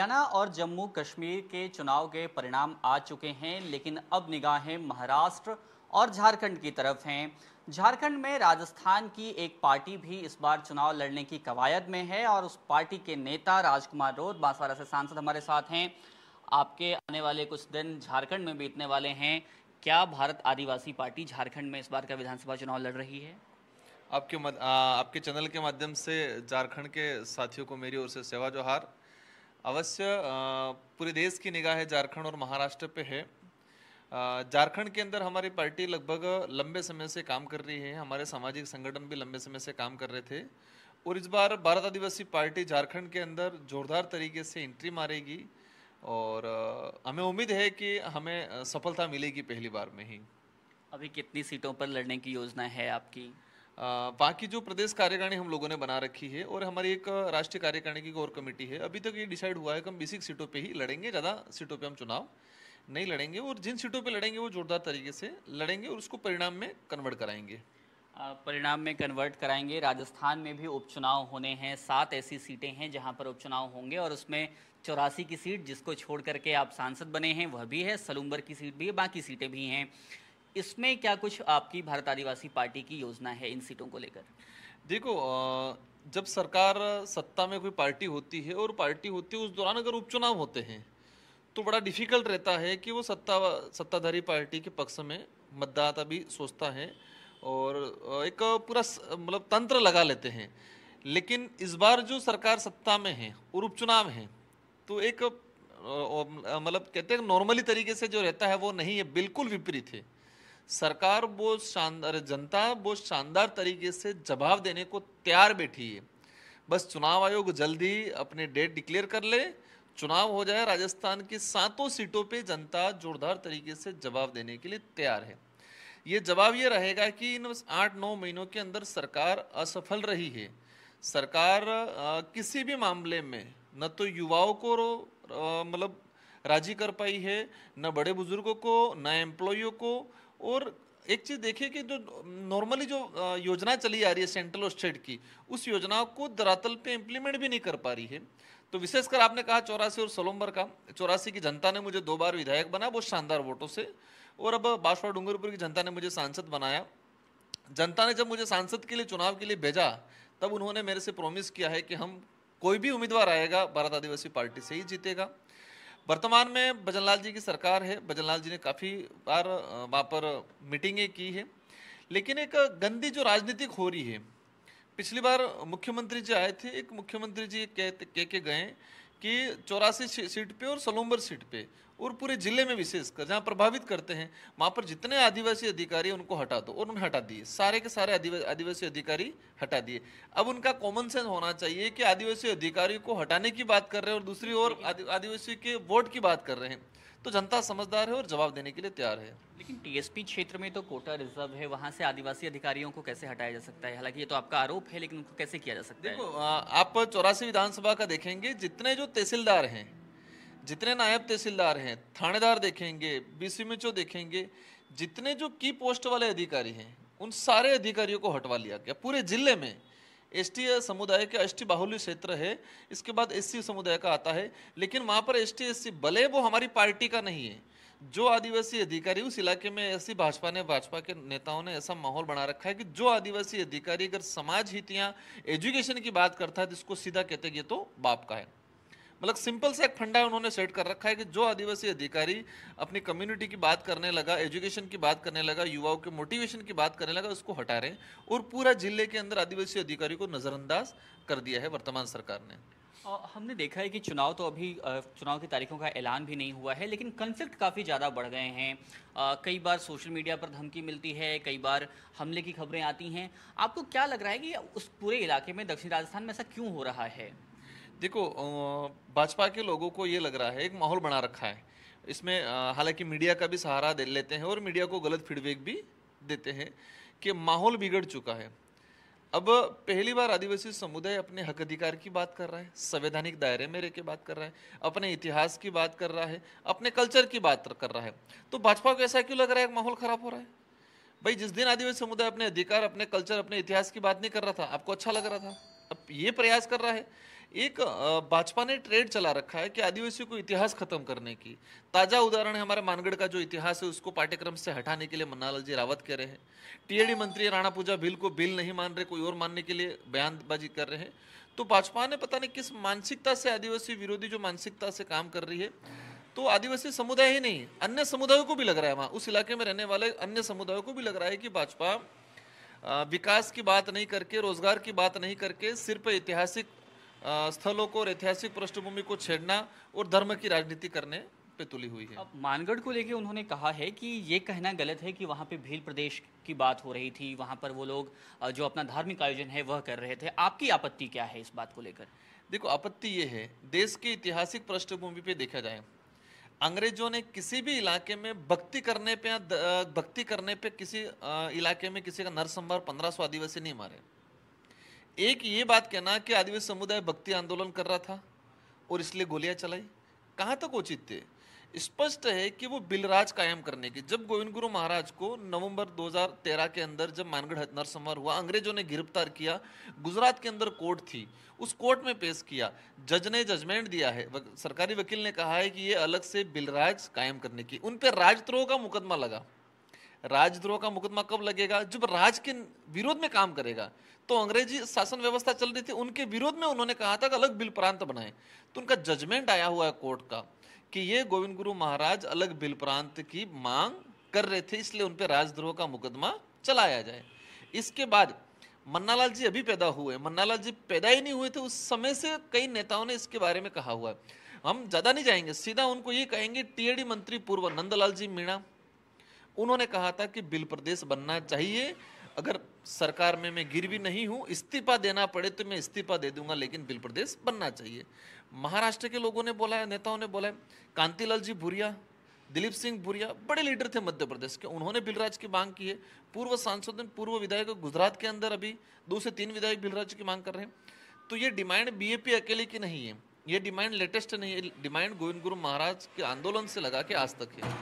हरियाणा और जम्मू कश्मीर के चुनाव के परिणाम आ चुके हैं लेकिन अब निगाहें महाराष्ट्र और झारखंड की तरफ हैं झारखंड में राजस्थान की एक पार्टी भी इस बार चुनाव लड़ने की कवायद में है और उस पार्टी के नेता राजकुमार रोध बांसवाड़ा से सांसद हमारे साथ हैं आपके आने वाले कुछ दिन झारखंड में बीतने वाले हैं क्या भारत आदिवासी पार्टी झारखंड में इस बार का विधानसभा चुनाव लड़ रही है आपके मद, आ, आपके चैनल के माध्यम से झारखंड के साथियों को मेरी ओर से सेवा जोहार अवश्य पूरे देश की निगाह है झारखंड और महाराष्ट्र पे है झारखंड के अंदर हमारी पार्टी लगभग लंबे समय से काम कर रही है हमारे सामाजिक संगठन भी लंबे समय से काम कर रहे थे और इस बार भारत आदिवासी पार्टी झारखंड के अंदर जोरदार तरीके से एंट्री मारेगी और हमें उम्मीद है कि हमें सफलता मिलेगी पहली बार में ही अभी कितनी सीटों पर लड़ने की योजना है आपकी बाकी जो प्रदेश कार्यकारिणी हम लोगों ने बना रखी है और हमारी एक राष्ट्रीय कार्यकारिणी की कोर कमेटी है अभी तक ये डिसाइड हुआ है कि हम बेसिक सीटों पे ही लड़ेंगे ज़्यादा सीटों पे हम चुनाव नहीं लड़ेंगे और जिन सीटों पे लड़ेंगे वो जोरदार तरीके से लड़ेंगे और उसको परिणाम में कन्वर्ट कराएंगे परिणाम में कन्वर्ट कराएंगे राजस्थान में भी उपचुनाव होने हैं सात ऐसी सीटें हैं जहां पर उपचुनाव होंगे और उसमें चौरासी की सीट जिसको छोड़ करके आप सांसद बने हैं वह भी है सलूम्बर की सीट भी है बाकी सीटें भी हैं इसमें क्या कुछ आपकी भारत आदिवासी पार्टी की योजना है इन सीटों को लेकर देखो जब सरकार सत्ता में कोई पार्टी होती है और पार्टी होती है उस दौरान अगर उपचुनाव होते हैं तो बड़ा डिफिकल्ट रहता है कि वो सत्ता सत्ताधारी पार्टी के पक्ष में मतदाता भी सोचता है और एक पूरा मतलब तंत्र लगा लेते हैं लेकिन इस बार जो सरकार सत्ता में है और उपचुनाव है तो एक मतलब कहते हैं नॉर्मली तरीके से जो रहता है वो नहीं है बिल्कुल विपरीत है सरकार वो शानदार जनता वो शानदार तरीके से जवाब देने को तैयार बैठी है बस चुनाव आयोग जल्दी अपने डेट डिक्लेयर कर ले चुनाव हो जाए राजस्थान की सातों सीटों पे जनता जोरदार तरीके से जवाब देने के लिए तैयार है ये जवाब ये रहेगा कि इन आठ नौ महीनों के अंदर सरकार असफल रही है सरकार किसी भी मामले में न तो युवाओं को मतलब राजी कर पाई है न बड़े बुजुर्गों को न एम्प्लॉयों को और एक चीज़ देखिए कि जो नॉर्मली जो योजनाएं चली आ रही है सेंट्रल और स्टेट की उस योजना को धरातल पे इम्प्लीमेंट भी नहीं कर पा रही है तो विशेषकर आपने कहा चौरासी और सोलम्बर का चौरासी की जनता ने मुझे दो बार विधायक बना बहुत शानदार वोटों से और अब बासवा डूंगरपुर की जनता ने मुझे सांसद बनाया जनता ने जब मुझे सांसद के लिए चुनाव के लिए भेजा तब उन्होंने मेरे से प्रॉमिस किया है कि हम कोई भी उम्मीदवार आएगा भारत आदिवासी पार्टी से ही जीतेगा वर्तमान में भजनलाल जी की सरकार है भजनलाल जी ने काफ़ी बार वहाँ पर मीटिंगें की है लेकिन एक गंदी जो राजनीतिक हो रही है पिछली बार मुख्यमंत्री जी आए थे एक मुख्यमंत्री जी कह के, के गए कि चौरासी सीट पे और सलोम्बर सीट पे और पूरे जिले में विशेषकर जहाँ प्रभावित करते हैं वहाँ पर जितने आदिवासी अधिकारी उनको हटा दो और उन्हें हटा दिए सारे के सारे आदिवासी अधिकारी हटा दिए अब उनका कॉमन सेंस होना चाहिए कि आदिवासी अधिकारी को हटाने की बात कर रहे हैं और दूसरी ओर आदिवासी के वोट की बात कर रहे हैं तो जनता समझदार है और जवाब देने के लिए तैयार है लेकिन टीएसपी क्षेत्र में तो कोटा रिजर्व है वहाँ से आदिवासी अधिकारियों को कैसे हटाया जा सकता है हालांकि ये तो आपका आरोप है लेकिन उनको कैसे किया जा सकता है देखो आप चौरासी विधानसभा का देखेंगे जितने जो तहसीलदार हैं जितने नायब तहसीलदार हैं थानेदार देखेंगे बीसीएमएचओ देखेंगे जितने जो की पोस्ट वाले अधिकारी हैं उन सारे अधिकारियों को हटवा लिया गया पूरे जिले में एस समुदाय के एस बाहुल्य क्षेत्र है इसके बाद एस समुदाय का आता है लेकिन वहाँ पर एस टी भले वो हमारी पार्टी का नहीं है जो आदिवासी अधिकारी उस इलाके में ऐसी भाजपा ने भाजपा के नेताओं ने ऐसा माहौल बना रखा है कि जो आदिवासी अधिकारी अगर समाज हित या एजुकेशन की बात करता है तो इसको सीधा कहते हैं ये तो बाप का है मतलब सिंपल सा एक फंडा उन्होंने सेट कर रखा है कि जो आदिवासी अधिकारी अपनी कम्युनिटी की बात करने लगा एजुकेशन की बात करने लगा युवाओं के मोटिवेशन की बात करने लगा उसको हटा रहे हैं और पूरा जिले के अंदर आदिवासी अधिकारी को नज़रअंदाज कर दिया है वर्तमान सरकार ने हमने देखा है कि चुनाव तो अभी चुनाव की तारीखों का ऐलान भी नहीं हुआ है लेकिन कन्फ्लिक्ट काफ़ी ज़्यादा बढ़ गए हैं कई बार सोशल मीडिया पर धमकी मिलती है कई बार हमले की खबरें आती हैं आपको क्या लग रहा है कि उस पूरे इलाके में दक्षिण राजस्थान में ऐसा क्यों हो रहा है देखो भाजपा के लोगों को ये लग रहा है एक माहौल बना रखा है इसमें हालांकि मीडिया का भी सहारा दे लेते हैं और मीडिया को गलत फीडबैक भी देते हैं कि माहौल बिगड़ चुका है अब पहली बार आदिवासी समुदाय अपने हक अधिकार की बात कर रहा है संवैधानिक दायरे में रह के बात कर रहा है अपने इतिहास की बात कर रहा है अपने कल्चर की बात कर रहा है तो भाजपा को ऐसा क्यों लग रहा है माहौल खराब हो रहा है भाई जिस दिन आदिवासी समुदाय अपने अधिकार अपने कल्चर अपने इतिहास की बात नहीं कर रहा था आपको अच्छा लग रहा था अब ये प्रयास कर रहा है एक भाजपा ने ट्रेड चला रखा है कि आदिवासियों को इतिहास खत्म करने की ताज़ा उदाहरण है हमारे मानगढ़ का जो इतिहास है उसको पाठ्यक्रम से हटाने के लिए मन्नालाल जी रावत कह रहे हैं टीएडी मंत्री राणा पूजा बिल को बिल नहीं मान रहे कोई और मानने के लिए बयानबाजी कर रहे हैं तो भाजपा ने पता नहीं किस मानसिकता से आदिवासी विरोधी जो मानसिकता से काम कर रही है तो आदिवासी समुदाय ही नहीं अन्य समुदायों को भी लग रहा है वहाँ उस इलाके में रहने वाले अन्य समुदायों को भी लग रहा है कि भाजपा विकास की बात नहीं करके रोजगार की बात नहीं करके सिर्फ ऐतिहासिक स्थलों को और ऐतिहासिक पृष्ठभूमि को छेड़ना और धर्म की राजनीति करने पे तुली हुई है अब मानगढ़ को लेकर उन्होंने कहा है कि ये कहना गलत है कि वहाँ पे भील प्रदेश की बात हो रही थी वहाँ पर वो लोग जो अपना धार्मिक आयोजन है वह कर रहे थे आपकी आपत्ति क्या है इस बात को लेकर देखो आपत्ति ये है देश की ऐतिहासिक पृष्ठभूमि पे देखा जाए अंग्रेजों ने किसी भी इलाके में भक्ति करने पे भक्ति करने पे किसी इलाके में किसी का नरसंहार पंद्रह सौ आदिवासी नहीं मारे एक ये बात कहना कि आदिवासी समुदाय भक्ति आंदोलन कर रहा था और इसलिए गोलियां चलाई कहाँ तक उचित थे स्पष्ट है कि वो बिलराज कायम करने की जब गोविंद गुरु महाराज को नवंबर 2013 के अंदर जब मानगढ़ नरसंहार हुआ अंग्रेजों ने गिरफ्तार किया गुजरात के अंदर कोर्ट थी उस कोर्ट में पेश किया जज ने जजमेंट दिया है सरकारी वकील ने कहा है कि ये अलग से बिलराज कायम करने की उन पर राजद्रोह का मुकदमा लगा राजद्रोह का मुकदमा कब लगेगा जब राज के विरोध में काम करेगा तो अंग्रेजी शासन व्यवस्था चल रही थी उनके विरोध में उन्होंने कहा था कि अलग बिल प्रांत बनाए तो उनका जजमेंट आया हुआ है कोर्ट का कि ये गोविंद गुरु महाराज अलग बिल प्रांत की मांग कर रहे थे इसलिए उन पर राजद्रोह का मुकदमा चलाया जाए इसके बाद मन्नालाल जी अभी पैदा हुए मन्नालाल जी पैदा ही नहीं हुए थे उस समय से कई नेताओं ने इसके बारे में कहा हुआ है हम ज़्यादा नहीं जाएंगे सीधा उनको ये कहेंगे टीएडी मंत्री पूर्व नंदलाल जी मीणा उन्होंने कहा था कि बिल प्रदेश बनना चाहिए अगर सरकार में मैं गिर भी नहीं हूँ इस्तीफा देना पड़े तो मैं इस्तीफा दे दूंगा लेकिन बिल प्रदेश बनना चाहिए महाराष्ट्र के लोगों ने बोला है नेताओं ने बोला है कांतीलाल जी भूरिया दिलीप सिंह भूरिया बड़े लीडर थे मध्य प्रदेश के उन्होंने बिलराज की मांग की है पूर्व सांसद पूर्व विधायक गुजरात के अंदर अभी दो से तीन विधायक बिलराज की मांग कर रहे हैं तो ये डिमांड बीएपी अकेले की नहीं है ये डिमांड लेटेस्ट नहीं है डिमांड गोविंद गुरु महाराज के आंदोलन से लगा के आज तक है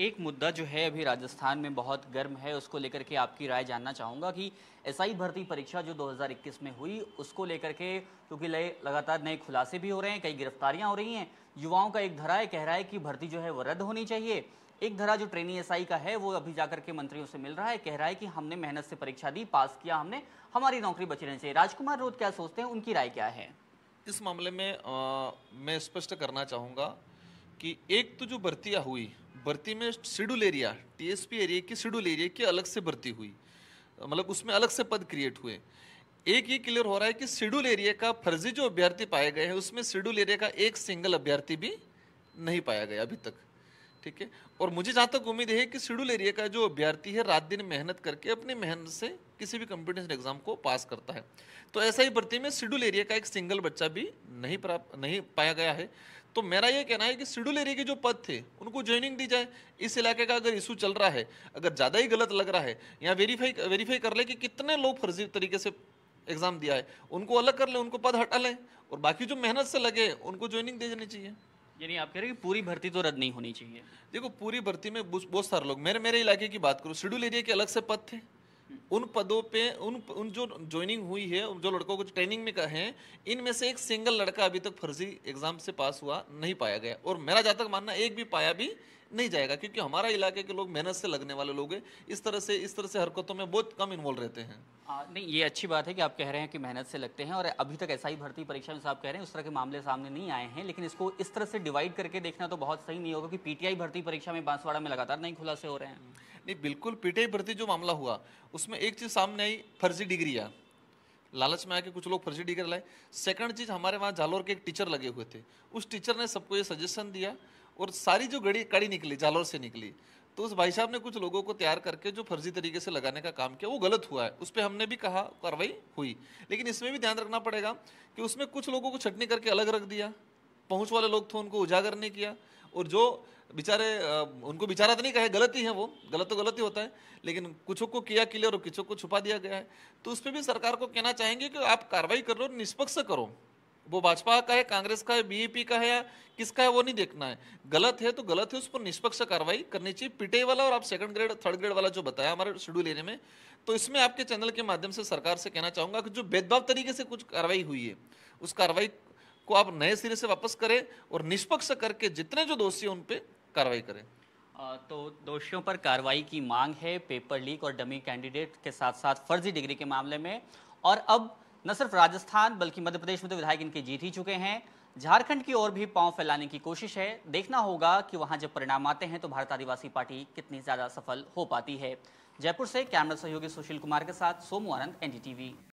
एक मुद्दा जो है अभी राजस्थान में बहुत गर्म है उसको लेकर के आपकी राय जानना चाहूँगा कि एसआई भर्ती परीक्षा जो 2021 में हुई उसको लेकर के क्योंकि लगातार नए खुलासे भी हो रहे हैं कई गिरफ्तारियां हो रही हैं युवाओं का एक धरा है कह रहा है कि भर्ती जो है वो रद्द होनी चाहिए एक धरा जो ट्रेनी एस का है वो अभी जाकर के मंत्रियों से मिल रहा है कह रहा है कि हमने मेहनत से परीक्षा दी पास किया हमने हमारी नौकरी बची रहनी चाहिए राजकुमार रोध क्या सोचते हैं उनकी राय क्या है इस मामले में मैं स्पष्ट करना चाहूँगा कि एक तो जो भर्तियाँ हुई भर्ती में शेड्यूल एरिया टीएसपी एरिया की शेड्यूल एरिया की अलग से भर्ती हुई मतलब उसमें अलग से पद क्रिएट हुए एक ये क्लियर हो रहा है कि शेड्यूल एरिया का फर्जी जो अभ्यर्थी पाए गए हैं उसमें शेड्यूल एरिया का एक सिंगल अभ्यर्थी भी नहीं पाया गया अभी तक ठीक है और मुझे जहाँ तक उम्मीद है कि शेड्यूल एरिया का जो अभ्यर्थी है रात दिन मेहनत करके अपनी मेहनत से किसी भी कंपिटिशन एग्जाम को पास करता है तो ऐसा ही भर्ती में शेड्यूल एरिया का एक सिंगल बच्चा भी नहीं प्राप्त नहीं पाया गया है तो मेरा ये कहना है कि शेड्यूल एरिया के जो पद थे उनको ज्वाइनिंग दी जाए इस इलाके का अगर इशू चल रहा है अगर ज़्यादा ही गलत लग रहा है या वेरीफाई वेरीफाई कर ले कि कितने लोग फर्जी तरीके से एग्ज़ाम दिया है उनको अलग कर लें उनको पद हटा लें और बाकी जो मेहनत से लगे उनको ज्वाइनिंग दे देनी चाहिए यानी आप कह रहे हैं कि पूरी भर्ती तो रद्द नहीं होनी चाहिए देखो पूरी भर्ती में बहुत सारे लोग मेरे मेरे इलाके की बात करूँ शेड्यूल एरिया के अलग से पद थे उन पदों पे उन उन जो ज्वाइनिंग हुई है जो लड़कों को ट्रेनिंग में हैं इनमें से एक सिंगल लड़का अभी तक फर्जी एग्जाम से पास हुआ नहीं पाया गया और मेरा जहाँ तक मानना एक भी पाया भी नहीं जाएगा क्योंकि हमारा इलाके के लोग मेहनत से लगने वाले लोग हैं इस तरह से इस तरह से हरकतों में बहुत कम इन्वॉल्व रहते हैं आ, नहीं ये अच्छी बात है कि आप कह रहे हैं कि मेहनत से लगते हैं और अभी तक ऐसा ही भर्ती परीक्षा में आप कह रहे हैं उस तरह के मामले सामने नहीं आए हैं लेकिन इसको इस तरह से डिवाइड करके देखना तो बहुत सही नहीं होगा कि पीटीआई भर्ती परीक्षा में बांसवाड़ा में लगातार नहीं खुलासे हो रहे हैं नहीं बिल्कुल पीटे भर्ती जो मामला हुआ उसमें एक चीज़ सामने आई फर्जी डिग्रियाँ लालच में आके कुछ लोग फर्जी डिग्री लाए सेकंड चीज़ हमारे वहाँ जालोर के एक टीचर लगे हुए थे उस टीचर ने सबको ये सजेशन दिया और सारी जो गड़ी कड़ी निकली जालोर से निकली तो उस भाई साहब ने कुछ लोगों को तैयार करके जो फर्जी तरीके से लगाने का काम किया वो गलत हुआ है उस पर हमने भी कहा कार्रवाई हुई लेकिन इसमें भी ध्यान रखना पड़ेगा कि उसमें कुछ लोगों को छटनी करके अलग रख दिया पहुंच वाले लोग थे उनको उजागर नहीं किया और जो बेचारे उनको बेचारा तो नहीं कहे गलती है वो गलत तो गलत ही होता है लेकिन कुछ को किया क्लियर और कुछ को छुपा दिया गया है तो उस पर भी सरकार को कहना चाहेंगे कि आप कार्रवाई करो और निष्पक्ष करो वो भाजपा का है कांग्रेस का है बीएपी का है या किसका है वो नहीं देखना है गलत है तो गलत है उस पर निष्पक्ष कार्रवाई करनी चाहिए पीटे वाला और आप सेकंड ग्रेड थर्ड ग्रेड वाला जो बताया हमारे शेड्यूल लेने में तो इसमें आपके चैनल के माध्यम से सरकार से कहना चाहूंगा कि जो भेदभाव तरीके से कुछ कार्रवाई हुई है उस कार्रवाई को आप नए सिरे से वापस करें और निष्पक्ष करके जितने जो दोषी हैं उन पर कार्रवाई करें तो दोषियों पर कार्रवाई की मांग है पेपर लीक और डमी कैंडिडेट के साथ साथ फर्जी डिग्री के मामले में और अब न सिर्फ राजस्थान बल्कि मध्य प्रदेश में तो विधायक इनके जीत ही चुके हैं झारखंड की ओर भी पांव फैलाने की कोशिश है देखना होगा कि वहां जब परिणाम आते हैं तो भारत आदिवासी पार्टी कितनी ज्यादा सफल हो पाती है जयपुर से कैमरा सहयोगी सुशील कुमार के साथ सोमू आनंद एनडीटीवी